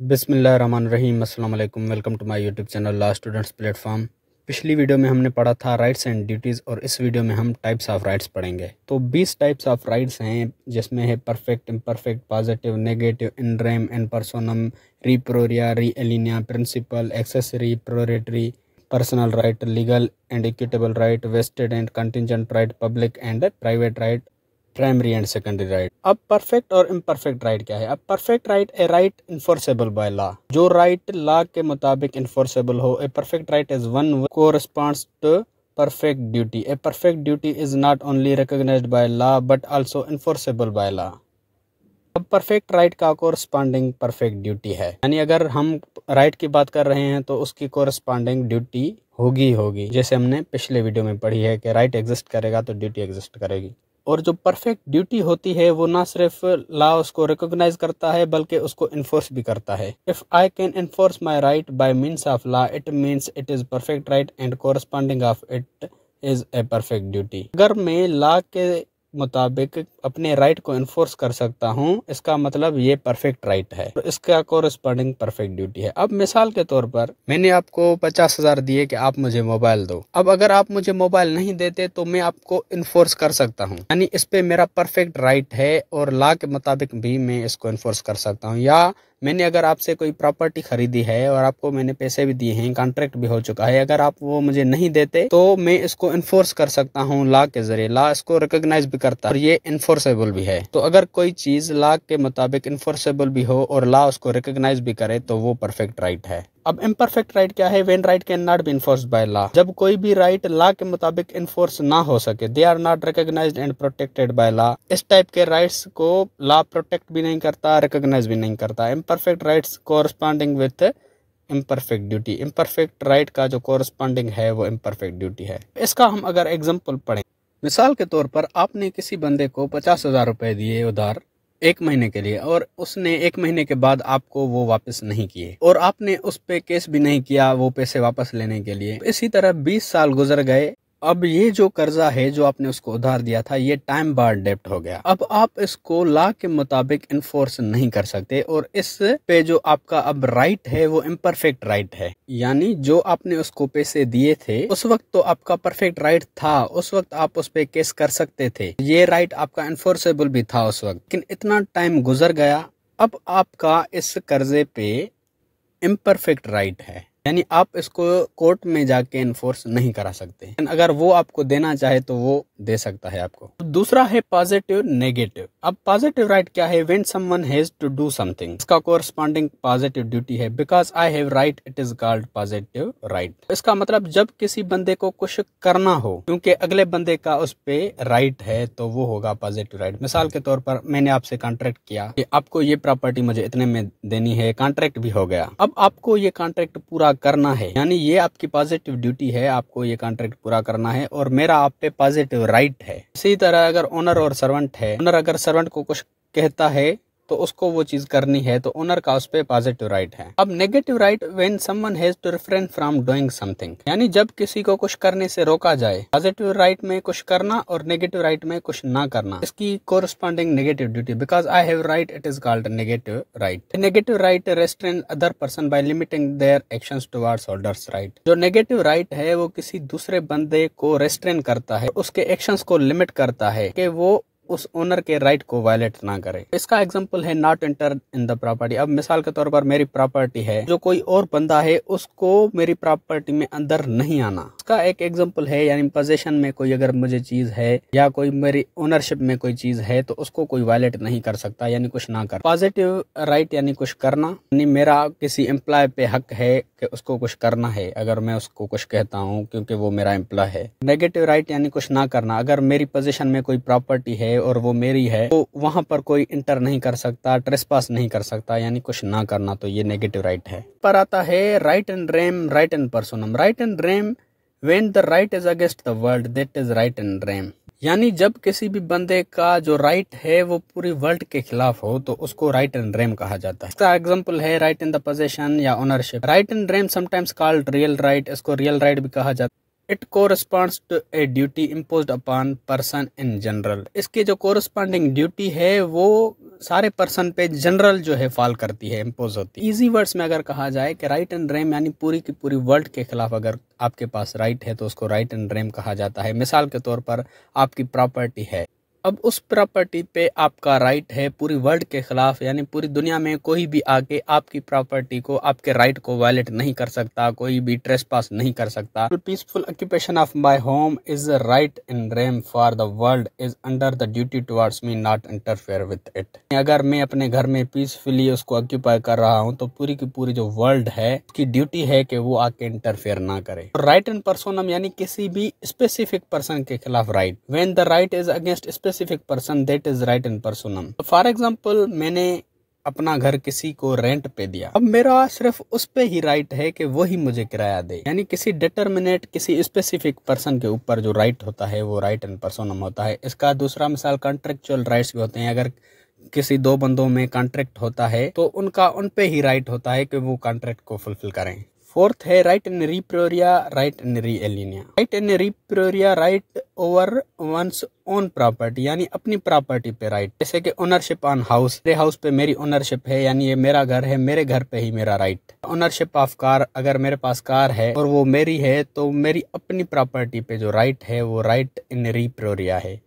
रहीम अल्लाम welcome to my YouTube channel law students platform पिछली video में हमने पढ़ा था राइट्स एंड ड्यूटीज़ और इस वीडियो में हम टाइप्स ऑफ राइट्स पढ़ेंगे तो 20 टाइप्स ऑफ राइट्स हैं जिसमें है perfect imperfect positive negative in rem in personam re propria re aliena principal accessory proprietary personal right legal and equitable right vested and contingent right public and private right primary and secondary right अब perfect और imperfect right क्या है अब perfect right a right enforceable by law जो right law के मुताबिक enforceable हो a perfect right is one corresponds to perfect duty a perfect duty is not only recognise by law but also enforceable by law अब perfect right का corresponding perfect duty है यानी अगर हम right right की बात कर रहे हैं तो उसकी कोरस्पॉन्डिंग ड्यूटी होगी होगी जैसे हमने पिछले वीडियो में पढ़ी है कि राइट right एग्जिस्ट करेगा तो ड्यूटी एग्जिस्ट करेगी और जो परफेक्ट ड्यूटी होती है वो ना सिर्फ लॉ उसको रिकोगनाइज करता है बल्कि उसको इन्फोर्स भी करता है if I can enforce my right by means of law it means it is perfect right and corresponding of it is a perfect duty अगर मैं लॉ के मुताबिक अपने राइट को इन्फोर्स कर सकता हूँ इसका मतलब ये परफेक्ट राइट है तो इसका कोरिस्पॉन्डिंग परफेक्ट ड्यूटी है अब मिसाल के तौर पर मैंने आपको पचास हजार दिए कि आप मुझे मोबाइल दो अब अगर आप मुझे मोबाइल नहीं देते तो मैं आपको इन्फोर्स कर सकता हूँ यानी इस पे मेरा परफेक्ट राइट है और लॉ के मुताबिक भी मैं इसको इन्फोर्स कर सकता हूँ या मैंने अगर आपसे कोई प्रॉपर्टी खरीदी है और आपको मैंने पैसे भी दिए हैं कॉन्ट्रैक्ट भी हो चुका है अगर आप वो मुझे नहीं देते तो मैं इसको इन्फोर्स कर सकता हूँ लॉ के जरिए लॉ इसको रिकोगनाइज भी करता है और ये इन्फोर्सेबल भी है तो अगर कोई चीज लॉ के मुताबिक इन्फोर्सेबल भी हो और लॉ उसको रिकोगनाइज भी करे तो वो परफेक्ट राइट है अब इम्परफेक्ट राइट क्या है when right can not be enforce by law जब कोई भी राइट लॉ के मुताबिक इन्फोर्स ना हो सके they are not recognise and protected by law इस टाइप के राइट्स को लॉ प्रोटेक्ट भी नहीं करता रिकोगनाइज भी नहीं करता imperfect rights corresponding with imperfect duty imperfect right का जो कॉरस्पॉन्डिंग है वो इम्परफेक्ट ड्यूटी है इसका हम अगर एग्जाम्पल पढ़ें मिसाल के तौर पर आपने किसी बंदे को पचास हजार रुपए दिए उधार एक महीने के लिए और उसने एक महीने के बाद आपको वो वापस नहीं किए और आपने उस पे केस भी नहीं किया वो पैसे वापस लेने के लिए इसी तरह 20 साल गुजर गए अब ये जो कर्जा है जो आपने उसको उधार दिया था ये टाइम बार डेप्ट हो गया अब आप इसको लॉ के मुताबिक इन्फोर्स नहीं कर सकते और इस पे जो आपका अब राइट है वो इम्परफेक्ट राइट है यानी जो आपने उसको पैसे दिए थे उस वक्त तो आपका परफेक्ट राइट था उस वक्त आप उस पे केस कर सकते थे ये राइट आपका इन्फोर्सेबल भी था उस वक्त लेकिन इतना टाइम गुजर गया अब आपका इस कर्जे पे इम्परफेक्ट राइट है यानी आप इसको कोर्ट में जाके इन्फोर्स नहीं करा सकते अगर वो आपको देना चाहे तो वो दे सकता है आपको दूसरा है पॉजिटिव नेगेटिव अब पॉजिटिव राइट क्या है when someone has to do something इसका कोरस्पॉन्डिंग पॉजिटिव ड्यूटी है because I have right it is called positive right इसका मतलब जब किसी बंदे को कुछ करना हो क्योंकि अगले बंदे का उस पे राइट है तो वो होगा पॉजिटिव राइट मिसाल के तौर पर मैंने आपसे कॉन्ट्रैक्ट किया कि आपको ये प्रॉपर्टी मुझे इतने में देनी है कॉन्ट्रैक्ट भी हो गया अब आपको ये कॉन्ट्रैक्ट पूरा करना है यानी ये आपकी पॉजिटिव ड्यूटी है आपको ये कॉन्ट्रैक्ट पूरा करना है और मेरा आप पे पॉजिटिव राइट है इसी तरह अगर ओनर और सर्वेंट है ओनर अगर सर्वेंट को कुछ कहता है तो उसको वो चीज करनी है तो ओनर का उस पर पॉजिटिव राइट है अब negative right when someone has to refrain from doing something यानी जब किसी को कुछ करने से रोका जाए पॉजिटिव राइट में कुछ करना और नेगेटिव राइट में कुछ ना करना इसकी corresponding negative duty because I have right it is called negative right negative right restrain other person by limiting their action towards others right जो नेगेटिव राइट है वो किसी दूसरे बंदे को रेस्ट्रेन करता है उसके एक्शन को लिमिट करता है कि वो उस ओनर के राइट को वायलेट ना करे इसका एग्जाम्पल है not enter in the property अब मिसाल के तौर पर मेरी प्रॉपर्टी है जो कोई और बंदा है उसको मेरी प्रॉपर्टी में अंदर नहीं आना इसका एक एग्जाम्पल है यानी पोजेशन में कोई अगर मुझे चीज है या कोई मेरी ओनरशिप में कोई चीज है तो उसको कोई वायलेट नहीं कर सकता यानी कुछ ना कर पॉजिटिव राइट यानी कुछ करना यानी मेरा किसी एम्प्लॉय पे हक है कि उसको कुछ करना है अगर मैं उसको कुछ कहता हूँ क्योंकि वो मेरा एम्प्लॉय है नेगेटिव राइट यानी कुछ ना करना अगर मेरी पोजिशन में कोई प्रॉपर्टी है और वो मेरी है तो वहाँ पर कोई इंटर नहीं कर सकता ट्रेस पास नहीं कर सकता यानी कुछ ना करना तो ये नेगेटिव राइट है पर आता है right in rem right in personam right in rem when the right is against the world that is right in rem यानी जब किसी भी बंदे का जो राइट right है वो पूरी वर्ल्ड के खिलाफ हो तो उसको राइट एंड रेम कहा जाता है इसका एग्जांपल है राइट इन द पोजेशन या ownership right in rem sometimes called real right इसको रियल राइट भी कहा जाता है it corresponds to a duty impose upon person in general इसकी जो कोरस्पॉन्डिंग ड्यूटी है वो सारे पर्सन पे जनरल जो है फॉल करती है इम्पोज होती है इजी वर्ड्स में अगर कहा जाए कि राइट एंड रेम यानी पूरी की पूरी वर्ल्ड के खिलाफ अगर आपके पास राइट है तो उसको राइट एंड रेम कहा जाता है मिसाल के तौर पर आपकी प्रॉपर्टी है अब उस प्रॉपर्टी पे आपका राइट है पूरी वर्ल्ड के ख़िलाफ़ यानी पूरी दुनिया में कोई भी आके आपकी प्रॉपर्टी को आपके राइट को वायलेट नहीं कर सकता कोई भी ट्रेस पास नहीं कर सकता peaceful occupation of my home is a right in rem for the world is under the duty towards me not interfere with it अगर मैं अपने घर में पीसफुली उसको ऑक्यूपाई कर रहा हूँ तो पूरी की पूरी जो वर्ल्ड है उसकी ड्यूटी है कि वो आके इंटरफेयर ना करे राइट इन पर्सोनम यानी किसी भी स्पेसिफिक पर्सन के खिलाफ right when the right is against specific specific person that is right in personam for example मैंने अपना घर किसी को रेंट पे दिया अब मेरा सिर्फ उस पे ही राइट है कि वो ही मुझे किराया दे यानी किसी डिटर्मिनेट किसी स्पेसिफिक पर्सन के ऊपर जो राइट होता है वो राइट इन पर्सोनम होता है इसका दूसरा मिसाल कॉन्ट्रेक्चुअल राइट्स भी होते हैं अगर किसी दो बंदों में कॉन्ट्रैक्ट होता है तो उनका उन पे ही राइट होता है कि वो कॉन्ट्रैक्ट को फुलफिल करें फोर्थ है right in re propria right in re aliena right in re propria right over one's own property यानी अपनी प्रॉपर्टी पे राइट जैसे कि ओनरशिप ऑन हाउस मेरे हाउस पे मेरी ओनरशिप है यानी ये मेरा घर है मेरे घर पे ही मेरा राइट ओनरशिप ऑफ कार अगर मेरे पास कार है और वो मेरी है तो मेरी अपनी प्रॉपर्टी पे जो राइट है वो राइट इन रिप्रोरिया है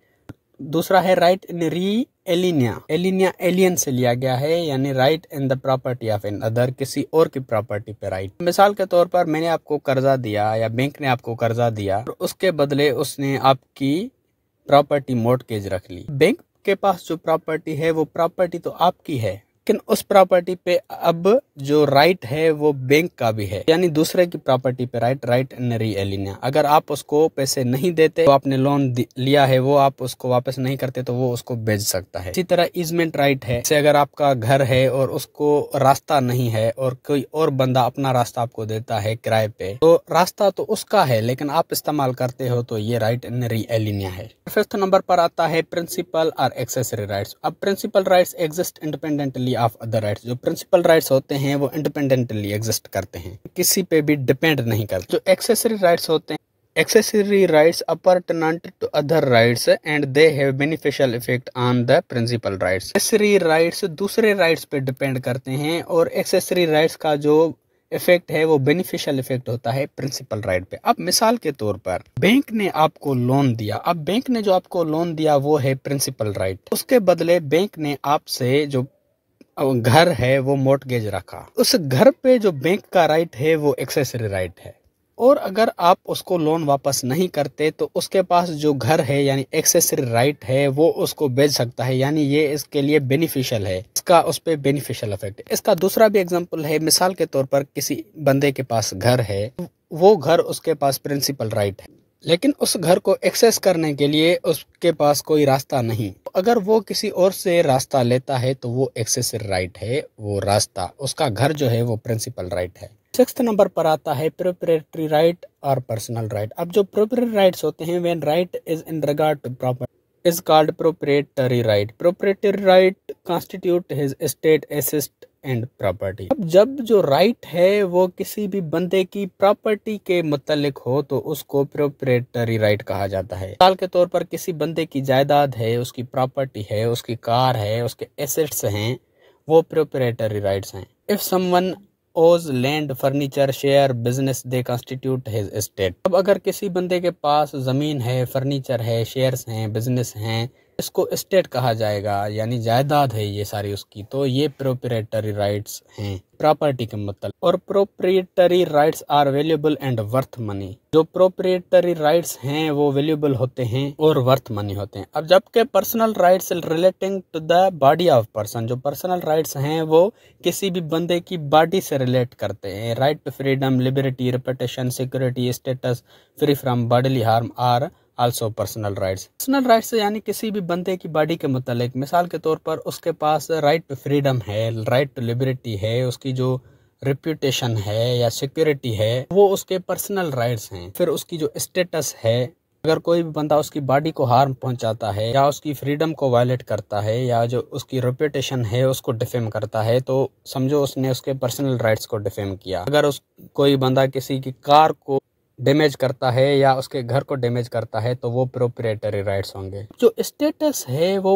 दूसरा है राइट इन री एलिनिया एलिनिया एलियन से लिया गया है यानी right in the property of in other किसी और की प्रॉपर्टी पे राइट मिसाल के तौर पर मैंने आपको कर्जा दिया या बैंक ने आपको कर्जा दिया और उसके बदले उसने आपकी प्रॉपर्टी मोटकेज रख ली बैंक के पास जो प्रॉपर्टी है वो प्रॉपर्टी तो आपकी है लेकिन उस प्रॉपर्टी पे अब जो राइट है वो बैंक का भी है यानी दूसरे की प्रॉपर्टी पे राइट राइट इन री एलिना अगर आप उसको पैसे नहीं देते तो आपने लोन लिया है वो आप उसको वापस नहीं करते तो वो उसको बेच सकता है इसी तरह इजमेंट राइट है जैसे अगर आपका घर है और उसको रास्ता नहीं है और कोई और बंदा अपना रास्ता आपको देता है किराए पे तो रास्ता तो उसका है लेकिन आप इस्तेमाल करते हो तो ये राइट इन री एलिनिया है फिफ्थ नंबर पर आता है प्रिंसिपल और एक्सेसरी राइट अब principal right exist independently independently of other rights जो प्रिंसिपल राइट्स होते हैं वो इंडिपेंडेंटली एग्जिस्ट करते हैं किसी पे भी डिपेंड नहीं करते जो एक्सेसरी राइट्स होते हैं accessory rights appurtenant to other rights and they have beneficial effect on the principal rights accessory rights दूसरे राइट्स पे डिपेंड करते हैं और एक्सेसरी राइट्स का जो इफेक्ट है वो बेनिफिशियल इफेक्ट होता है प्रिंसिपल राइट पे अब मिसाल के तौर पर बैंक ने आपको लोन दिया अब बैंक ने जो आपको लोन दिया वो है प्रिंसिपल राइट उसके बदले बैंक ने आपसे जो घर है वो मोटगेज रखा उस घर पे जो बैंक का राइट है वो एक्सेसरी राइट है और अगर आप उसको लोन वापस नहीं करते तो उसके पास जो घर है यानी एक्सेसरी राइट है वो उसको बेच सकता है यानी ये इसके लिए बेनिफिशियल है इसका उस पर बेनिफिशियल इफेक्ट इसका दूसरा भी एग्जाम्पल है मिसाल के तौर पर किसी बंदे के पास घर है वो घर उसके पास प्रिंसिपल राइट है लेकिन उस घर को एक्सेस करने के लिए उसके पास कोई रास्ता नहीं अगर वो किसी और से रास्ता लेता है तो वो एक्सेस राइट है वो रास्ता उसका घर जो है वो प्रिंसिपल राइट है सिक्स नंबर पर आता है प्रोपरेटरी राइट और पर्सनल राइट अब जो प्रोपरेटरी राइट होते हैं when right is in regard to property is called proprietary right proprietary right constitute his estate asset and property अब जब जो राइट है वो किसी भी बंदे की प्रॉपर्टी के मुतालिक हो तो उसको प्रोपरेटरी राइट कहा जाता है मिसाल के तौर पर किसी बंदे की जायदाद है उसकी प्रॉपर्टी है उसकी कार है उसके एसेट्स हैं वो प्रोपरेटरी राइट्स हैं if someone owns land furniture share business they constitute his estate अब अगर किसी बंदे के पास ज़मीन है फर्नीचर है शेयर्स हैं बिजनेस हैं इसको स्टेट कहा जाएगा यानी जायदाद है ये सारी उसकी तो ये प्रोपरेटरी राइट्स हैं प्रॉपर्टी के मतलब और proprietary rights are valuable and worth money जो प्रोपरेटरी राइट्स हैं वो वेल्यूबल होते हैं और वर्थ मनी होते हैं अब जबकि personal rights relating to the body of person जो पर्सनल राइट्स हैं वो किसी भी बंदे की बॉडी से रिलेट करते हैं right to freedom liberty reputation security status free from bodily harm are also personal rights personal rights यानी किसी भी बंदे की बॉडी के मतलब मिसाल के तौर पर उसके पास राइट टू फ्रीडम है राइट टू लिबरिटी है उसकी जो रिप्यूटेशन है या सिक्योरिटी है वो उसके पर्सनल राइट्स हैं फिर उसकी जो स्टेटस है अगर कोई भी बंदा उसकी बॉडी को हार्म पहुंचाता है या उसकी फ्रीडम को वायलेट करता है या जो उसकी रिप्यूटेशन है उसको डिफेम करता है तो समझो उसने उसके पर्सनल राइट्स को डिफेम किया अगर उस कोई बंदा किसी की कार को डैमेज करता है या उसके घर को डैमेज करता है तो वो प्रोपरेटरी राइट्स होंगे जो स्टेटस है वो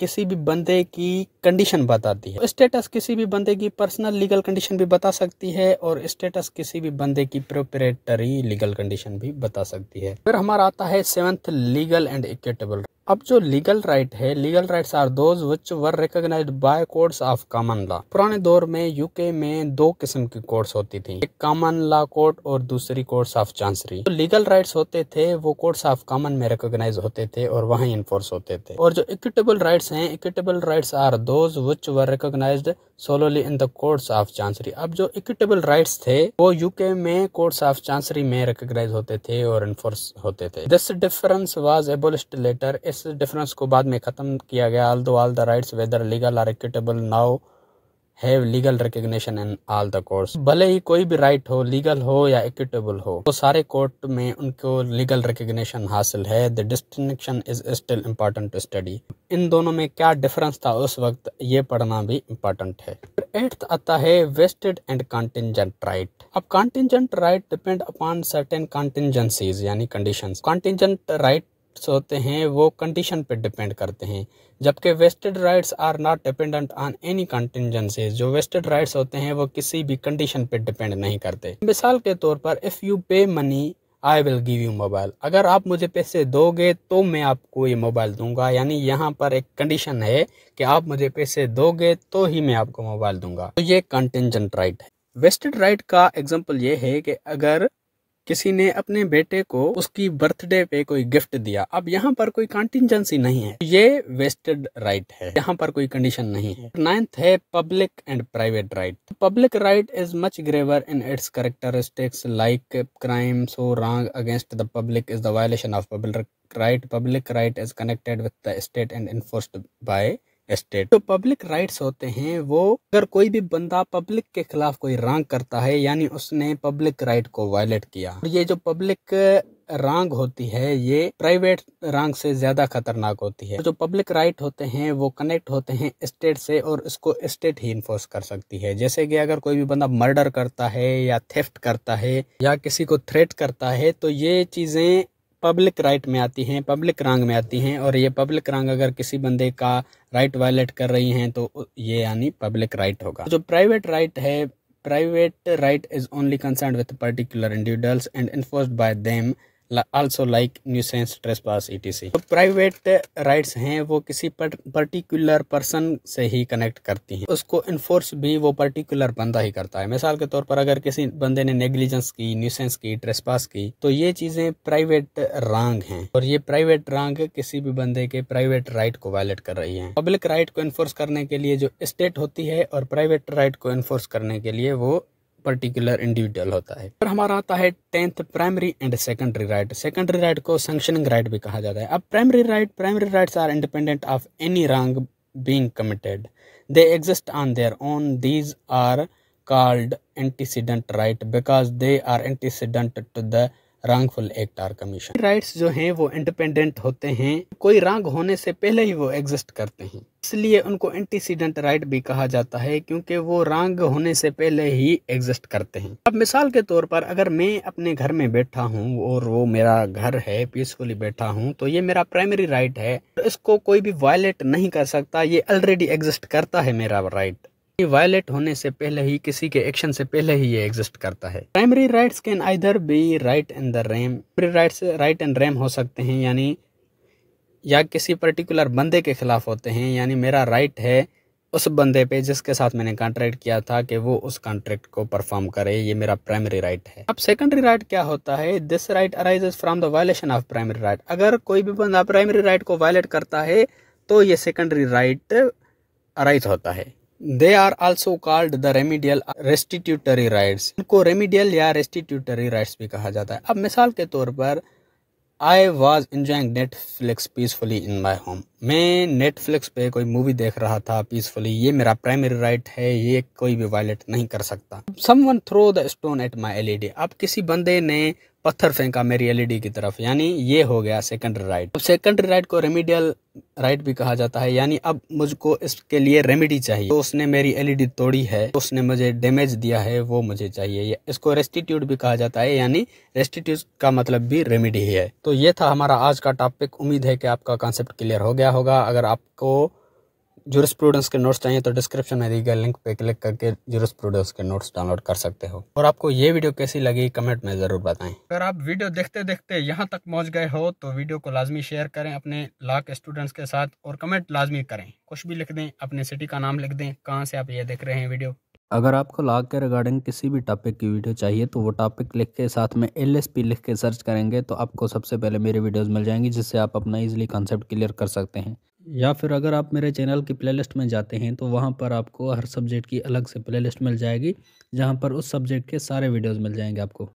किसी भी बंदे की कंडीशन बताती है स्टेटस किसी भी बंदे की पर्सनल लीगल कंडीशन भी बता सकती है और स्टेटस किसी भी बंदे की प्रोपरेटरी लीगल कंडीशन भी बता सकती है फिर हमारा आता है सेवंथ लीगल एंड इक्विटेबल अब जो लीगल राइट है legal rights are those which were recognised by courts of common law पुराने दौर में यूके में दो किस्म की कोर्ट्स होती थी एक कॉमन लॉ कोर्ट और दूसरी कोर्ट्स ऑफ चांसरी जो लीगल राइट्स होते थे वो कोर्ट्स ऑफ कॉमन में रिकॉग्नाइज होते थे और वहाँ इन्फोर्स होते थे और जो इक्विटेबल राइट्स हैं equitable rights are those which were recognised solely in the courts of chancery अब जो इक्विटेबल राइट्स थे वो यूके में कोर्ट्स ऑफ चांसरी में रिकोगनाइज होते थे और इन्फोर्स होते थे this difference was abolished later इस डिफरेंस को बाद में खत्म किया गया although all the rights whether legal or equitable now have legal recognition in all the courts भले ही कोई भी राइट हो लीगल हो या इक्विटेबल हो तो सारे कोर्ट में उनको लीगल रिकग्निशन हासिल है the distinction is still important to study इन दोनों में क्या डिफरेंस था उस वक्त ये पढ़ना भी इम्पॉर्टेंट है एट्थ आता है वेस्टेड एंड कॉन्टिजेंट राइट अब contingent right depend upon certain contingencies यानी कंडीशन कॉन्टिजेंट राइट राइट्स होते हैं वो कंडीशन पे डिपेंड करते हैं जबकि vested rights are not dependent on any contingencies जो वेस्टेड राइट्स होते हैं वो किसी भी कंडीशन पे डिपेंड नहीं करते मिसाल के तौर पर if you pay money I will give you mobile अगर आप मुझे पैसे दोगे तो मैं आपको ये मोबाइल दूंगा यानी यहाँ पर एक कंडीशन है कि आप मुझे पैसे दोगे तो ही मैं आपको मोबाइल दूंगा तो ये कंटेंजेंट राइट है वेस्टेड राइट का एग्जाम्पल ये है कि अगर किसी ने अपने बेटे को उसकी बर्थडे पे कोई गिफ्ट दिया अब यहाँ पर कोई कंटिजेंसी नहीं है ये वेस्टेड राइट है यहाँ पर कोई कंडीशन नहीं है नाइन्थ है public and private right public right is much graver in its characteristics like crime so wrong against the public is the violation of public right public right is connected with the state and enforced by state तो public rights होते हैं वो अगर कोई भी बंदा public के खिलाफ कोई रांग करता है यानी उसने पब्लिक राइट को वायलेट किया और ये जो पब्लिक रांग होती है ये प्राइवेट रांग से ज्यादा खतरनाक होती है जो पब्लिक राइट होते हैं वो कनेक्ट होते हैं स्टेट से और इसको स्टेट ही इन्फोर्स कर सकती है जैसे कि अगर कोई भी बंदा मर्डर करता है या थेफ्ट करता है या किसी को थ्रेट करता है तो ये चीजें पब्लिक राइट में आती हैं पब्लिक रंग में आती हैं और ये पब्लिक रंग अगर किसी बंदे का राइट वायलेट कर रही हैं तो ये यानी पब्लिक राइट होगा जो प्राइवेट राइट है private right is only concern with particular individuals and enforce by them also like nuisance tres trespass etc तो प्राइवेट राइट्स हैं वो किसी पर्टिकुलर पर्सन से ही कनेक्ट करती हैं उसको इन्फोर्स भी वो पर्टिकुलर बंदा ही करता है मिसाल के तौर पर अगर किसी बंदे ने नेग्लिजेंस की न्यूसेंस की ट्रेस पास की तो ये चीजें प्राइवेट रॉन्ग हैं और ये प्राइवेट रॉन्ग किसी भी बंदे के प्राइवेट राइट को वायलेट कर रही है पब्लिक राइट को इन्फोर्स करने के लिए जो स्टेट होती है और प्राइवेट राइट को इन्फोर्स करने के लिए वो पर्टिकुलर इंडिविजुअल होता है फिर हमारा आता है tenth primary and secondary right secondary right को सेंक्शनिंग राइट भी कहा जाता है अब primary right primary rights are independent of any wrong being committed they exist on their own these are called antecedent right because they are antecedent to the wrongful act or commission rights जो हैं वो independent होते हैं कोई रंग होने से पहले ही वो एग्जिस्ट करते हैं इसलिए उनको एंटीसीडेंट राइट भी कहा जाता है क्योंकि वो रंग होने से पहले ही एग्जिस्ट करते हैं अब मिसाल के तौर पर अगर मैं अपने घर में बैठा हूँ और वो मेरा घर है पीसफुली बैठा हूँ तो ये मेरा प्राइमरी राइट है तो इसको कोई भी वायलेट नहीं कर सकता ये ऑलरेडी एग्जिस्ट करता है मेरा राइट ये वायलेट होने से पहले ही किसी के एक्शन से पहले ही ये एग्जिस्ट करता है primary rights can either be right in the rem rights right in rem हो सकते हैं यानी या किसी पर्टिकुलर बंदे के खिलाफ होते हैं यानी मेरा राइट है उस बंदे पे जिसके साथ मैंने कॉन्ट्रैक्ट किया था कि वो उस कॉन्ट्रैक्ट को परफॉर्म करे ये मेरा प्राइमरी राइट है अब सेकेंडरी राइट क्या होता है this right arise from the violation of primary right अगर कोई भी बंदा प्राइमरी राइट को वायलेट करता है तो ये सेकेंडरी राइट अराइज होता है they are also called the remedial restitutory rights इनको रेमिडियल या रेस्टिट्यूटरी राइट्स भी कहा जाता है अब मिसाल के तौर पर I was enjoying Netflix peacefully in my home मैं नेटफ्लिक्स पे कोई मूवी देख रहा था पीसफुली ये मेरा प्राइमरी राइट है ये कोई भी वायलेट नहीं कर सकता someone throw the stone at my L E D अब किसी बंदे ने पत्थर फेंका मेरी एलईडी e की तरफ यानी ये हो गया सेकेंडरी राइट अब सेकेंडरी राइट को रेमिडियल राइट भी कहा जाता है यानी अब मुझको इसके लिए रेमेडी चाहिए तो उसने मेरी एलईडी e तोड़ी है तो उसने मुझे डैमेज दिया है वो मुझे चाहिए इसको रेस्टिट्यूट भी कहा जाता है यानी रेस्टिट्यूट का मतलब भी रेमेडी है तो ये था हमारा आज का टॉपिक उम्मीद है कि आपका कॉन्सेप्ट क्लियर हो गया होगा अगर आपको जूरस्प्रूडेंस के नोट्स चाहिए तो डिस्क्रिप्शन में दी गई लिंक पे क्लिक करके जूरस्प्रूडेंस के नोट्स डाउनलोड कर सकते हो और आपको ये वीडियो कैसी लगी कमेंट में ज़रूर बताएं अगर आप वीडियो देखते देखते यहाँ तक पहुँच गए हो तो वीडियो को लाजमी शेयर करें अपने लाख स्टूडेंट्स के साथ और कमेंट लाजमी करें कुछ भी लिख दें अपने सिटी का नाम लिख दें कहाँ से आप ये देख रहे हैं वीडियो अगर आपको लाग के रिगार्डिंग किसी भी टॉपिक की वीडियो चाहिए तो वो टॉपिक लिख के साथ में एल लिख के सर्च करेंगे तो आपको सबसे पहले मेरी वीडियोस मिल जाएंगी जिससे आप अपना इजीली कॉन्सेप्ट क्लियर कर सकते हैं या फिर अगर आप मेरे चैनल की प्लेलिस्ट में जाते हैं तो वहाँ पर आपको हर सब्जेक्ट की अलग से प्लेलिस्ट मिल जाएगी जहाँ पर उस सब्जेक्ट के सारे वीडियोस मिल जाएंगे आपको